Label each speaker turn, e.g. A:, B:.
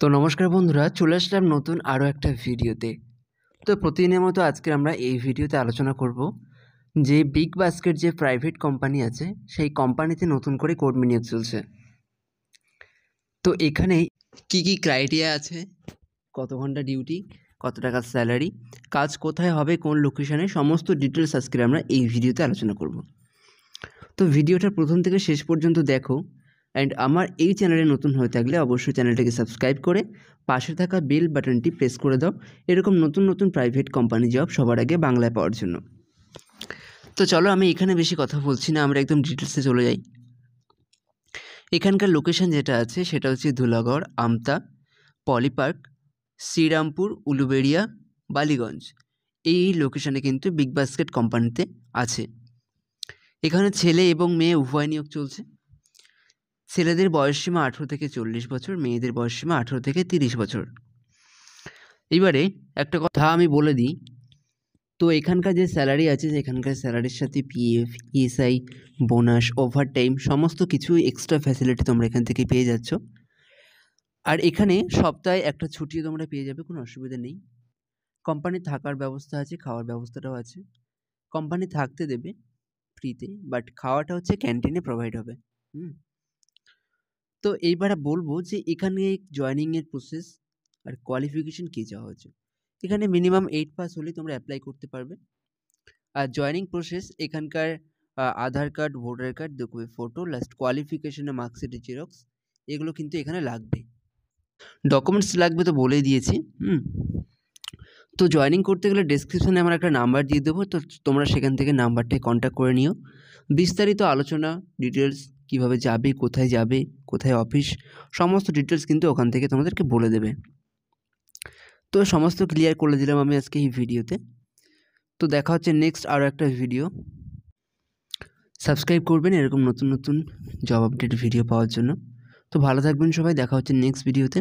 A: তো নমস্কার বন্ধুরা চলে আসলাম নতুন আরও একটা ভিডিওতে তো প্রতিদিনের মতো আজকে আমরা এই ভিডিওতে আলোচনা করব যে বিগ বাস্কেট যে প্রাইভেট কোম্পানি আছে সেই কোম্পানিতে নতুন করে কর্মী নিয়োগ চলছে তো এখানে কি কি ক্রাইটেরিয়া আছে কত ঘন্টা ডিউটি কত টাকা স্যালারি কাজ কোথায় হবে কোন লোকেশানে সমস্ত ডিটেলস আজকে আমরা এই ভিডিওতে আলোচনা করব তো ভিডিওটা প্রথম থেকে শেষ পর্যন্ত দেখো অ্যান্ড আমার এই চ্যানেলে নতুন হয়ে থাকলে অবশ্যই চ্যানেলটিকে সাবস্ক্রাইব করে পাশে থাকা বেল বাটনটি প্রেস করে দাও এরকম নতুন নতুন প্রাইভেট কোম্পানি জব সবার আগে বাংলায় পাওয়ার জন্য তো চলো আমি এখানে বেশি কথা বলছি না আমরা একদম ডিটেলসে চলে যাই এখানকার লোকেশান যেটা আছে সেটা হচ্ছে ধুলাগড় আমতা পলিপার্ক শ্রীরামপুর উলুবেড়িয়া বালিগঞ্জ এই লোকেশানে কিন্তু বিগ বাস্কেট কোম্পানিতে আছে এখানে ছেলে এবং মেয়ে উভয় নিয়োগ চলছে ছেলেদের বয়সসীমা আঠেরো থেকে চল্লিশ বছর মেয়েদের বয়সসীমা আঠেরো থেকে তিরিশ বছর এবারে একটা কথা আমি বলে দিই তো এখানকার যে স্যালারি আছে সেখানকার স্যালারির সাথে PF ESI e e bonus overtime সমস্ত কিছু এক্সট্রা ফ্যাসিলিটি তোমরা এখান থেকে পেয়ে যাচ্ছ আর এখানে সপ্তাহে একটা ছুটিও তোমরা পেয়ে যাবে কোনো অসুবিধা নেই কোম্পানি থাকার ব্যবস্থা আছে খাওয়ার ব্যবস্থাটাও আছে কোম্পানি থাকতে দেবে ফ্রিতে বাট খাওয়াটা হচ্ছে ক্যান্টিনে প্রোভাইড হবে হুম তো এইবারে বলবো যে এখানে জয়নিংয়ের প্রসেস আর কোয়ালিফিকেশন কী চাওয়া হয়েছে এখানে মিনিমাম এইট পাস হলে তোমরা অ্যাপ্লাই করতে পারবে আর জয়নিং প্রসেস এখানকার আধার কার্ড ভোটার কার্ড দেখবে ফটো লাস্ট কোয়ালিফিকেশনের মার্কশিটের জেরক্স এগুলো কিন্তু এখানে লাগবে ডকুমেন্টস লাগবে তো বলে দিয়েছি হুম তো জয়নিং করতে গেলে ডিসক্রিপশানে আমার একটা নাম্বার দিয়ে দেবো তো তোমরা সেখান থেকে নাম্বারটায় কন্ট্যাক্ট করে নিও বিস্তারিত আলোচনা ডিটেলস কিভাবে যাবে কোথায় যাবে কোথায় অফিস সমস্ত ডিটেলস কিন্তু ওখান থেকে তোমাদেরকে বলে দেবে তো সমস্ত ক্লিয়ার করে দিলাম আমি আজকে এই ভিডিওতে তো দেখা হচ্ছে নেক্সট আরও একটা ভিডিও সাবস্ক্রাইব করবেন এরকম নতুন নতুন জব আপডেট ভিডিও পাওয়ার জন্য তো ভালো থাকবেন সবাই দেখা হচ্ছে নেক্সট ভিডিওতে